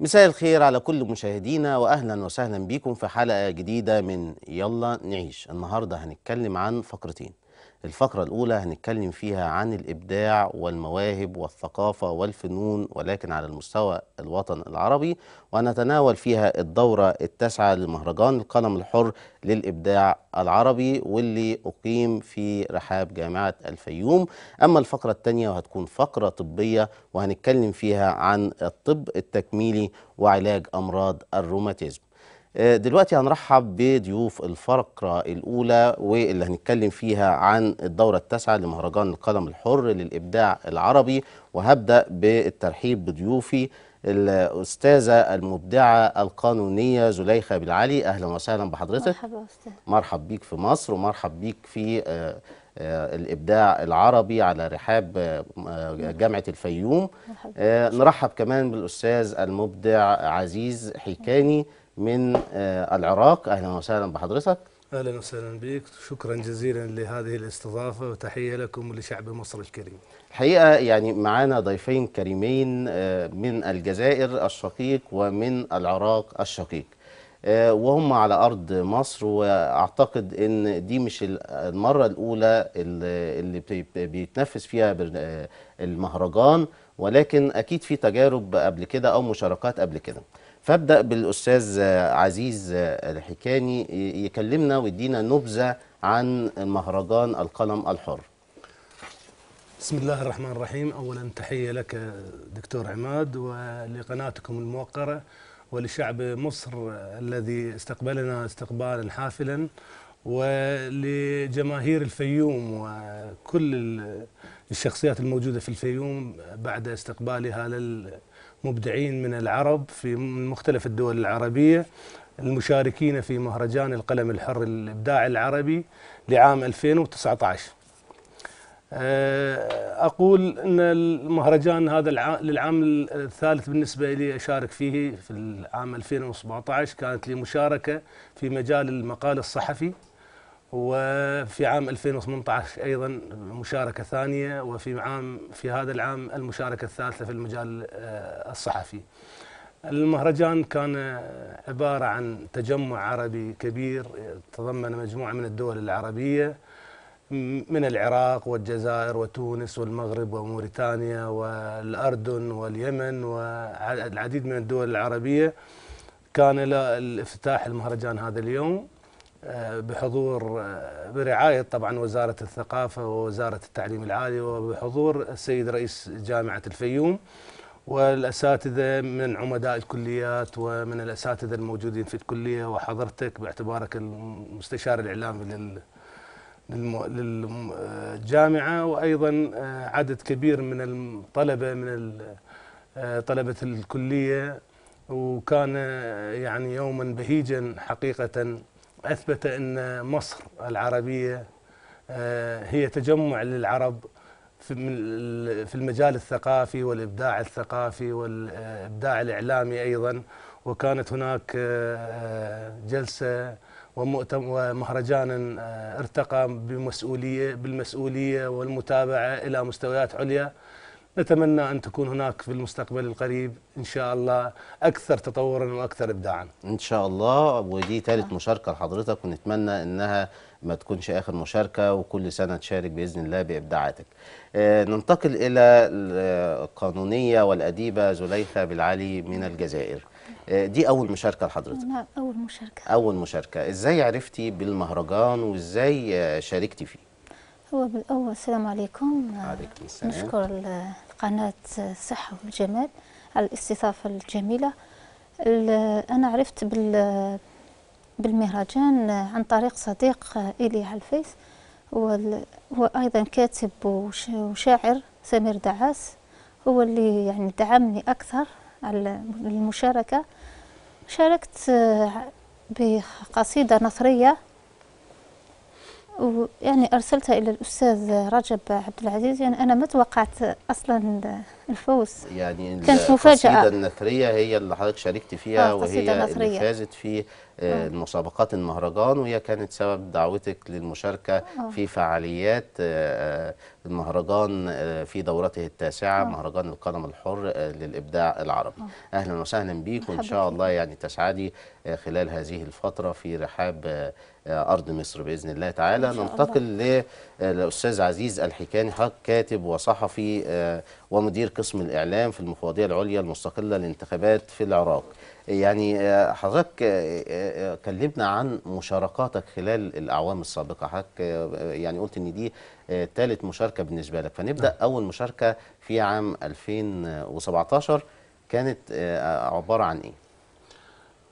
مساء الخير على كل مشاهدينا واهلا وسهلا بيكم في حلقه جديده من يلا نعيش النهارده هنتكلم عن فقرتين الفقرة الأولى هنتكلم فيها عن الإبداع والمواهب والثقافة والفنون ولكن على المستوى الوطن العربي وهنتناول فيها الدورة التاسعة لمهرجان القلم الحر للإبداع العربي واللي أقيم في رحاب جامعة الفيوم أما الفقرة الثانية وهتكون فقرة طبية وهنتكلم فيها عن الطب التكميلي وعلاج أمراض الروماتيزم آه، دلوقتي هنرحب بضيوف الفقرة الأولى واللي هنتكلم فيها عن الدورة التاسعة لمهرجان القلم الحر للإبداع العربي وهبدأ بالترحيب بضيوفي الأستاذة المبدعة القانونية زليخة بالعلي أهلا وسهلا بحضرتك مرحبا أستاذ مرحب بيك في مصر ومرحب بيك في آه، آه، الابداع العربي على رحاب آه، آه، جامعه الفيوم نرحب كمان بالاستاذ المبدع عزيز حيكاني من العراق اهلا وسهلا بحضرتك اهلا وسهلا بك شكرا جزيلا لهذه الاستضافه وتحيه لكم ولشعب مصر الكريم الحقيقه يعني معانا ضيفين كريمين من الجزائر الشقيق ومن العراق الشقيق آه، وهم على أرض مصر وأعتقد أن دي مش المرة الأولى اللي بيتنفذ فيها آه، المهرجان ولكن أكيد في تجارب قبل كده أو مشاركات قبل كده فابدأ بالأستاذ عزيز الحكاني يكلمنا ويدينا نبذة عن مهرجان القلم الحر بسم الله الرحمن الرحيم أولا تحية لك دكتور عماد ولقناتكم الموقرة ولشعب مصر الذي استقبلنا استقبالا حافلا ولجماهير الفيوم وكل الشخصيات الموجودة في الفيوم بعد استقبالها للمبدعين من العرب في مختلف الدول العربية المشاركين في مهرجان القلم الحر الإبداع العربي لعام 2019 آه، اقول ان المهرجان هذا للعام الثالث بالنسبه لي اشارك فيه في العام 2017 كانت لي مشاركه في مجال المقال الصحفي وفي عام 2018 ايضا مشاركه ثانيه وفي عام في هذا العام المشاركه الثالثه في المجال آه، الصحفي. المهرجان كان عباره عن تجمع عربي كبير تضمن مجموعه من الدول العربيه من العراق والجزائر وتونس والمغرب وموريتانيا والأردن واليمن والعديد من الدول العربية كان الافتتاح المهرجان هذا اليوم آه، بحضور آه، برعاية طبعا وزارة الثقافة ووزارة التعليم العالي وبحضور السيد رئيس جامعة الفيوم والأساتذة من عمداء الكليات ومن الأساتذة الموجودين في الكلية وحضرتك باعتبارك المستشار الإعلامي لل للجامعة وأيضا آه، عدد كبير من الطلبة من آه، طلبة الكلية وكان آه، يعني يوما بهيجا حقيقة أثبت أن مصر العربية هي تجمع للعرب في المجال الثقافي والإبداع الثقافي والإبداع الإعلامي أيضا وكانت هناك جلسة ومهرجان آه، ارتقى بمسؤولية بالمسؤولية والمتابعة إلى مستويات عليا نتمنى أن تكون هناك في المستقبل القريب إن شاء الله أكثر تطورا وأكثر إبداعا إن شاء الله ودي ثالث مشاركة لحضرتك ونتمنى أنها ما تكونش آخر مشاركة وكل سنة تشارك بإذن الله بإبداعاتك آه، ننتقل إلى القانونية آه، والأديبة زليخة بالعلي من الجزائر آه، دي اول مشاركه لحضرتك نعم اول مشاركه اول مشاركه ازاي عرفتي بالمهرجان وازاي آه، شاركتي فيه هو بالاول السلام عليكم عليكم السلام نشكر قناه الصحه والجمال على الاستضافه الجميله انا عرفت بال بالمهرجان عن طريق صديق إلي على الفيس هو أيضا كاتب وشاعر سمير دعاس هو اللي يعني دعمني أكثر على المشاركة شاركت آه، بقصيدة نثرية ويعني أرسلتها إلى الأستاذ رجب عبد العزيز يعني أنا ما توقعت أصلا الفوز يعني كانت مفاجأة القصيدة النثرية هي اللي حضرتك شاركت فيها آه، وهي اللي فازت في آه، آه. مسابقات المهرجان وهي كانت سبب دعوتك للمشاركة آه. في فعاليات المهرجان في دورته التاسعة مهرجان القلم الحر للإبداع العربي أهلا وسهلا بيك وإن شاء الله يعني تسعدي خلال هذه الفترة في رحاب أرض مصر بإذن الله تعالى ننتقل للأستاذ عزيز الحكاني حق كاتب وصحفي ومدير قسم الإعلام في المفوضية العليا المستقلة للانتخابات في العراق يعني آه، حضرتك آه، آه، كلمنا عن مشاركاتك خلال الأعوام السابقة حضرتك يعني قلت إن دي ثالث مشاركة بالنسبة لك فنبدأ نعم. أول مشاركة في عام 2017 كانت عبارة عن إيه؟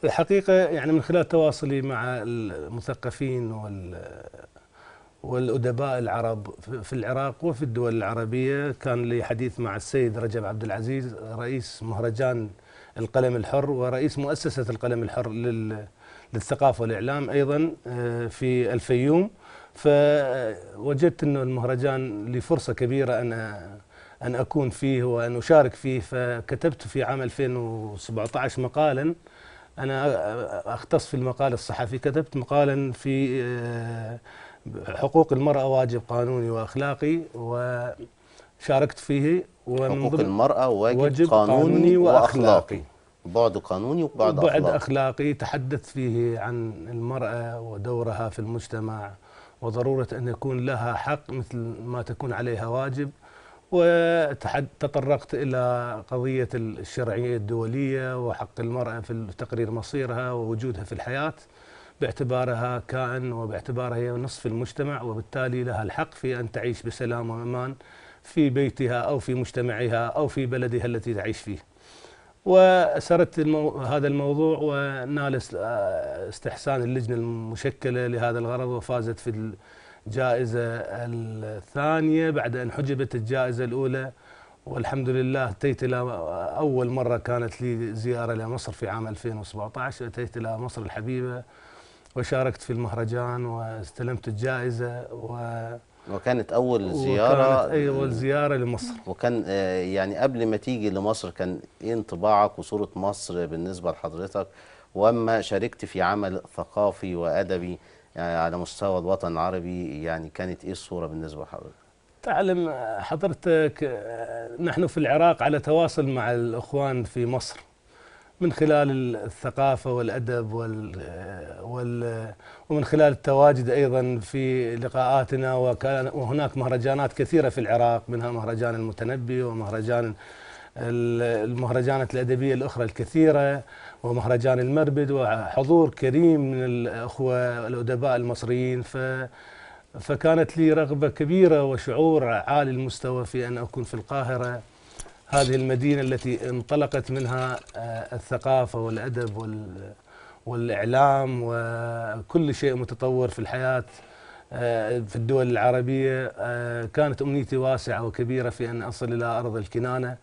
الحقيقة يعني من خلال تواصلي مع المثقفين وال والأدباء العرب في العراق وفي الدول العربية كان لي حديث مع السيد رجب عبد العزيز رئيس مهرجان القلم الحر ورئيس مؤسسة القلم الحر للثقافة والإعلام أيضا آه، في الفيوم فوجدت أنه المهرجان لي فرصة كبيرة أن أن أكون فيه وأن أشارك فيه فكتبت في عام 2017 مقالا أنا أختص في المقال الصحفي كتبت مقالا في آه، حقوق المرأة واجب قانوني وأخلاقي و شاركت فيه ومن حقوق المرأة وواجب, واجب قانوني, قانوني وأخلاقي بعد قانوني وبعد أخلاقي بعد أخلاقي تحدثت فيه عن المرأة ودورها في المجتمع وضرورة أن يكون لها حق مثل ما تكون عليها واجب وتطرقت إلى قضية الشرعية الدولية وحق المرأة في تقرير مصيرها ووجودها في الحياة باعتبارها كائن وباعتبارها هي نصف المجتمع وبالتالي لها الحق في أن تعيش بسلام وأمان في بيتها أو في مجتمعها أو في بلدها التي تعيش فيه وسردت المو... هذا الموضوع ونال استحسان اللجنة المشكلة لهذا الغرض وفازت في الجائزة الثانية بعد أن حجبت الجائزة الأولى والحمد لله أتيت إلى أول مرة كانت لي زيارة إلى مصر في عام 2017 أتيت إلى مصر الحبيبة وشاركت في المهرجان واستلمت الجائزة و وكانت اول زياره وكانت اول زياره لمصر وكان آه، يعني قبل ما تيجي لمصر كان ايه انطباعك وصوره مصر بالنسبه لحضرتك واما شاركت في عمل ثقافي وادبي يعني على مستوى الوطن العربي يعني كانت ايه الصوره بالنسبه لحضرتك تعلم آه، حضرتك نحن في العراق على تواصل مع الاخوان في مصر من خلال الثقافة والأدب وال, وال ومن خلال التواجد أيضا في لقاءاتنا وكان وهناك مهرجانات كثيرة في العراق منها مهرجان المتنبي ومهرجان المهرجانات الأدبية الأخرى الكثيرة ومهرجان المربد وحضور كريم من الأخوة الأدباء المصريين ف فكانت لي رغبة كبيرة وشعور عالي المستوى في أن أكون في القاهرة هذه المدينة التي انطلقت منها آه، الثقافة والأدب والإعلام وكل شيء متطور في الحياة آه، في الدول العربية آه، كانت أمنيتي واسعة وكبيرة في أن أصل إلى أرض الكنانة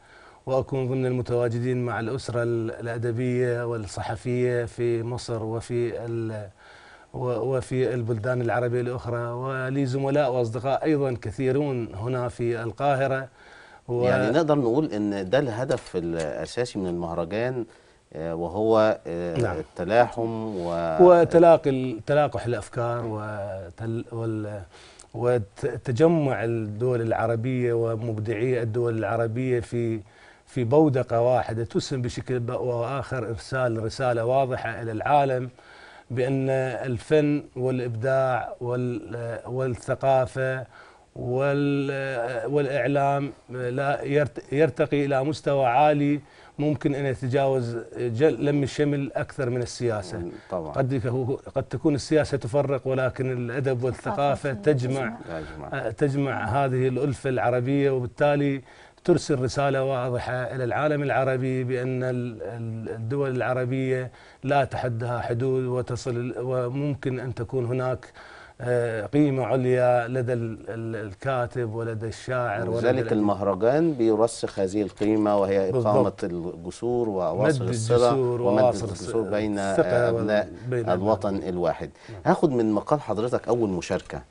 وأكون ضمن المتواجدين مع الأسرة الأدبية والصحفية في مصر وفي وفي البلدان العربية الأخرى ولي زملاء وأصدقاء أيضا كثيرون هنا في القاهرة هو يعني نقدر نقول ان ده الهدف الاساسي من المهرجان آه، وهو آه، نعم. التلاحم و وتلاقي تلاقح الافكار وتل وال وتجمع الدول العربيه ومبدعي الدول العربيه في في بودقه واحده تسهم بشكل او اخر ارسال رساله واضحه الى العالم بان الفن والابداع والثقافه والاعلام لا يرتقي الى مستوى عالي ممكن ان يتجاوز لم الشمل اكثر من السياسه طبعا قد قد تكون السياسه تفرق ولكن الادب والثقافه تجمع تجمع, آه، تجمع هذه الالفه العربيه وبالتالي ترسل رساله واضحه الى العالم العربي بان الدول العربيه لا تحدها حدود وتصل وممكن ان تكون هناك آه، قيمة عليا لدى الكاتب ولدى الشاعر ولذلك المهرجان بيرسخ هذه القيمة وهي إقامة الجسور ووصل الصلة ومد الجسور بين أبناء الوطن الواحد هاخد من مقال حضرتك أول مشاركة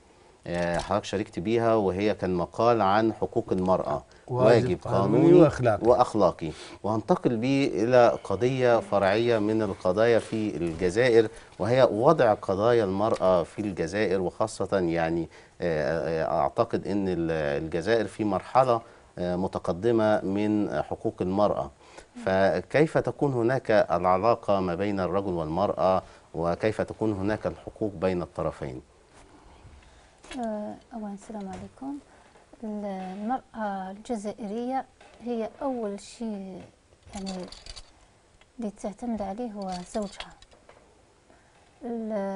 آه، حضرتك شاركت بيها وهي كان مقال عن حقوق المرأة واجب قانوني وأخلاقي, وأخلاقي وهنتقل به إلى قضية فرعية من القضايا في الجزائر وهي وضع قضايا المرأة في الجزائر وخاصة يعني آه، آه، أعتقد أن الجزائر في مرحلة متقدمة من حقوق المرأة فكيف تكون هناك العلاقة ما بين الرجل والمرأة وكيف تكون هناك الحقوق بين الطرفين آه، أولا السلام عليكم المرأة الجزائرية هي أول شيء يعني اللي تعتمد عليه هو زوجها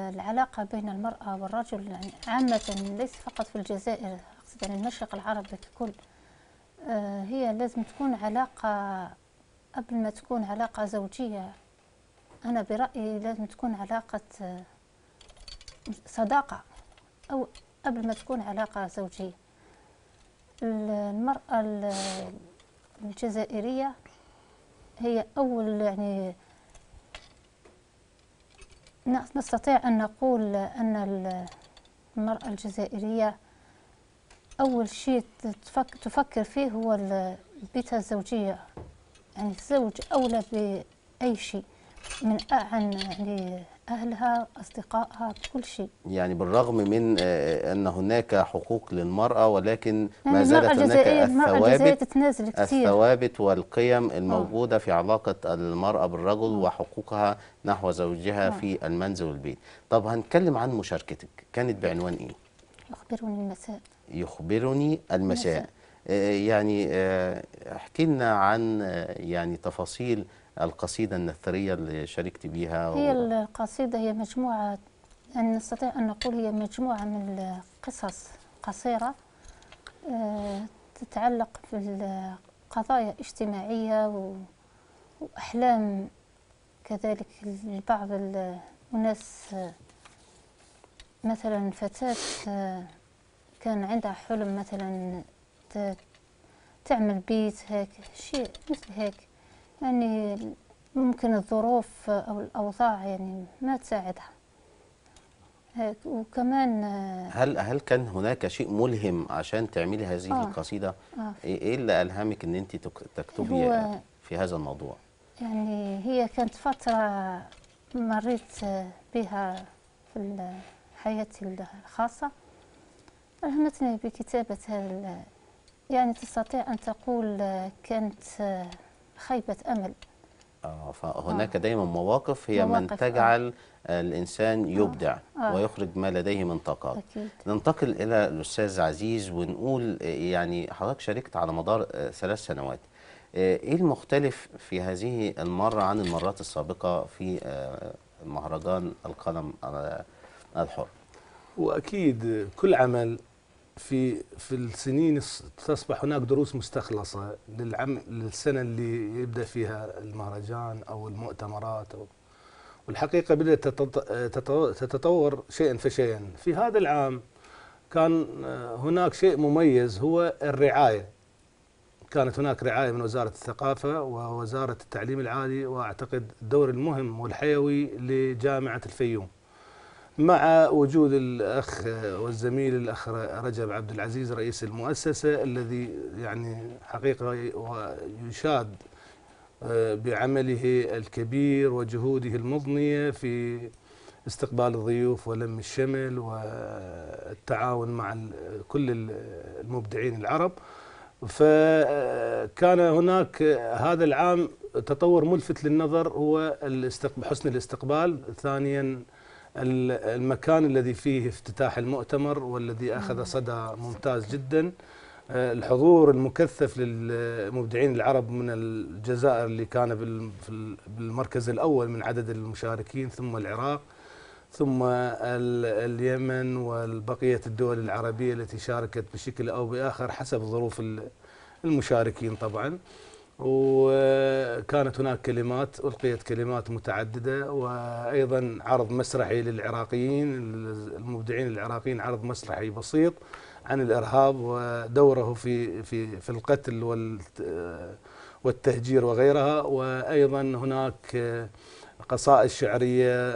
العلاقة بين المرأة والرجل يعني عامة ليس فقط في الجزائر أقصد يعني المشرق العربي ككل آه، هي لازم تكون علاقة قبل ما تكون علاقة زوجية أنا برأيي لازم تكون علاقة آه، صداقة أو قبل ما تكون علاقة زوجية المرأة الجزائرية هي أول يعني نستطيع أن نقول أن المرأة الجزائرية أول شيء تفكر فيه هو بيتها الزوجية يعني الزوج أولى بأي شيء من أعن يعني أهلها أصدقائها بكل شيء يعني بالرغم من آه، آه، أن هناك حقوق للمرأة ولكن يعني ما زالت هناك الثوابت تتنازل كثير. الثوابت والقيم الموجودة أوه. في علاقة المرأة بالرجل آه. وحقوقها نحو زوجها أوه. في المنزل والبيت طب هنتكلم عن مشاركتك كانت بعنوان إيه؟ يخبرني المساء يخبرني المساء, المساء. يعني احكي لنا عن يعني تفاصيل القصيدة النثرية اللي شاركت بيها هي و... القصيدة هي مجموعة أن نستطيع أن نقول هي مجموعة من القصص قصيرة آه، تتعلق بالقضايا الاجتماعية وأحلام كذلك لبعض الناس مثلا فتاة آه، كان عندها حلم مثلا تعمل بيت هيك شيء مثل هيك يعني ممكن الظروف أو الأوضاع يعني ما تساعدها هيك وكمان آه، هل هل كان هناك شيء ملهم عشان تعملي هذه آه القصيدة؟ آه إيه, إيه اللي ألهمك إن أنت تكتبي في هذا الموضوع؟ يعني هي كانت فترة مريت آه، بها في حياتي الخاصة ألهمتني بكتابة يعني تستطيع أن تقول آه، كانت خيبة أمل آه فهناك آه. دايما مواقف هي مواقف من آه. تجعل آه. الإنسان يبدع آه. آه. ويخرج ما لديه من طاقات ننتقل إلى الأستاذ عزيز ونقول آه، يعني حضرتك شاركت على مدار ثلاث سنوات إيه المختلف في هذه المرة عن المرات السابقة في مهرجان القلم الحر وأكيد كل عمل في في السنين تصبح هناك دروس مستخلصه للعم للسنه اللي يبدا فيها المهرجان او المؤتمرات أو والحقيقه بدات تتطور شيئا فشيئا في هذا العام كان آه، هناك شيء مميز هو الرعايه كانت هناك رعايه من وزاره الثقافه ووزاره التعليم العالي واعتقد الدور المهم والحيوي لجامعه الفيوم مع وجود الأخ والزميل الأخ رجب عبد العزيز رئيس المؤسسة الذي يعني حقيقة يشاد آه، بعمله الكبير وجهوده المضنية في استقبال الضيوف ولم الشمل والتعاون مع كل المبدعين العرب فكان هناك هذا العام تطور ملفت للنظر هو حسن الاستقبال ثانيا المكان الذي فيه افتتاح المؤتمر والذي أخذ صدى ممتاز جدا آه، الحضور المكثف للمبدعين العرب من الجزائر اللي كان بالمركز الأول من عدد المشاركين ثم العراق ثم اليمن وبقية الدول العربية التي شاركت بشكل أو بآخر حسب ظروف المشاركين طبعاً وكانت هناك كلمات ألقيت كلمات متعددة وأيضا عرض مسرحي للعراقيين المبدعين العراقيين عرض مسرحي بسيط عن الإرهاب ودوره في في في القتل والتهجير وغيرها وأيضا هناك قصائد شعرية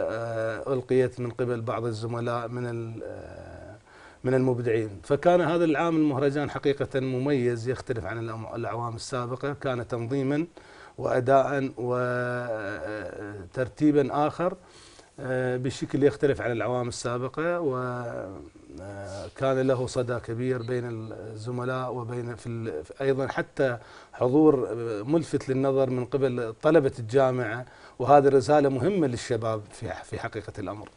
ألقيت من قبل بعض الزملاء من من المبدعين فكان هذا العام المهرجان حقيقة مميز يختلف عن الأعوام السابقة كان تنظيما وأداء وترتيبا آه، آه، آخر آه، بشكل يختلف عن الأعوام السابقة وكان له صدى كبير بين الزملاء وبين في أيضا حتى حضور ملفت للنظر من قبل طلبة الجامعة وهذه رسالة مهمة للشباب في حقيقة الأمر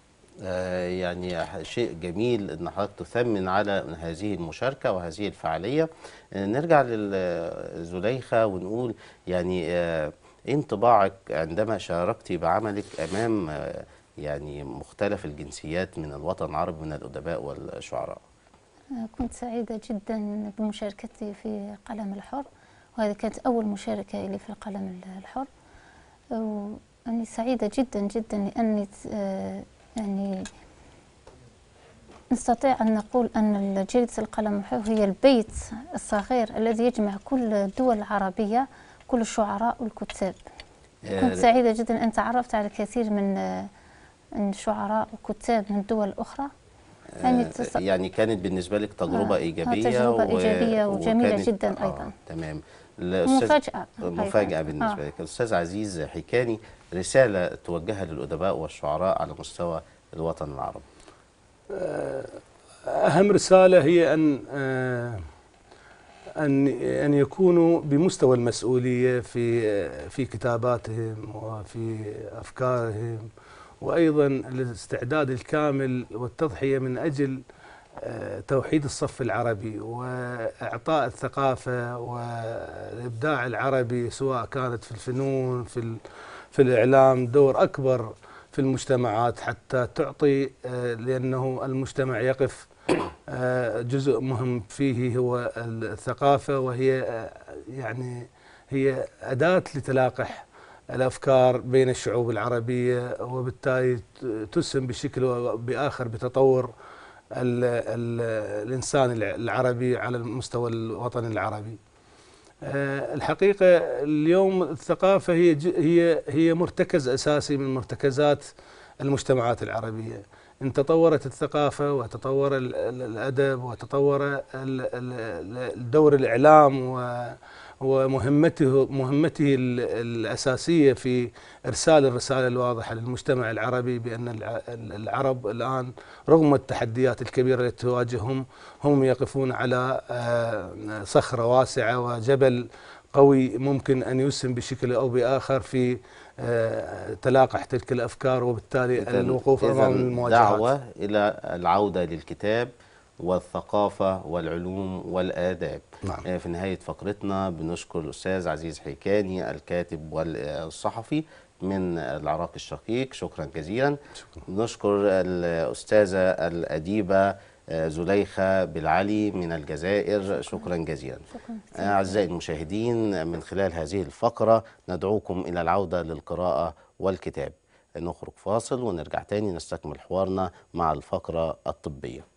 آه، يعني شيء جميل ان حضرتك تثمن على هذه المشاركه وهذه الفعاليه آه، نرجع للزليخه ونقول يعني ايه انطباعك عندما شاركتي بعملك امام آه، يعني مختلف الجنسيات من الوطن العربي من الادباء والشعراء كنت سعيده جدا بمشاركتي في قلم الحر وهذه كانت اول مشاركه لي في القلم الحر واني سعيده جدا جدا لاني يعني نستطيع أن نقول أن جريدة القلم هي البيت الصغير الذي يجمع كل الدول العربية كل الشعراء والكتاب آه، كنت سعيدة جدا أن تعرفت على كثير من الشعراء آه، والكتاب من دول أخرى كانت يعني آه، تص... يعني كانت بالنسبه لك تجربه آه. ايجابيه تجربه و... ايجابيه وجميله وكانت... جدا آه، ايضا آه. تمام مفاجأة مفاجأة آه. بالنسبة آه. لك الأستاذ عزيز حكاني رسالة توجهها للأدباء والشعراء على مستوى الوطن العربي أهم رسالة هي أن أن أن يكونوا بمستوى المسؤولية في في كتاباتهم وفي أفكارهم وايضا الاستعداد الكامل والتضحيه من اجل آه، توحيد الصف العربي واعطاء الثقافه والابداع العربي سواء كانت في الفنون في في الاعلام دور اكبر في المجتمعات حتى تعطي آه، لانه المجتمع يقف آه، جزء مهم فيه هو الثقافه وهي يعني هي اداه لتلاقح الافكار بين الشعوب العربيه وبالتالي تسهم بشكل باخر بتطور الـ الـ الانسان العربي على المستوى الوطني العربي. آه، الحقيقه اليوم الثقافه هي هي هي مرتكز اساسي من مرتكزات المجتمعات العربيه. ان تطورت الثقافه وتطور الادب وتطور دور الاعلام و ومهمته مهمته الأساسية في إرسال الرسالة الواضحة للمجتمع العربي بأن العرب الآن رغم التحديات الكبيرة التي تواجههم هم يقفون على آه، صخرة واسعة وجبل قوي ممكن أن يسهم بشكل أو بآخر في آه، تلاقح تلك الأفكار وبالتالي الوقوف أمام المواجهات دعوة إلى العودة للكتاب والثقافة والعلوم والآداب نعم. آه، في نهاية فقرتنا بنشكر الأستاذ عزيز حيكاني الكاتب والصحفي من العراق الشقيق شكرا جزيلا شكرا. نشكر الأستاذة الأديبة آه، زليخة بالعلي من الجزائر شكرا جزيلا شكرا آه، أعزائي المشاهدين من خلال هذه الفقرة ندعوكم إلى العودة للقراءة والكتاب نخرج فاصل ونرجع تاني نستكمل حوارنا مع الفقرة الطبية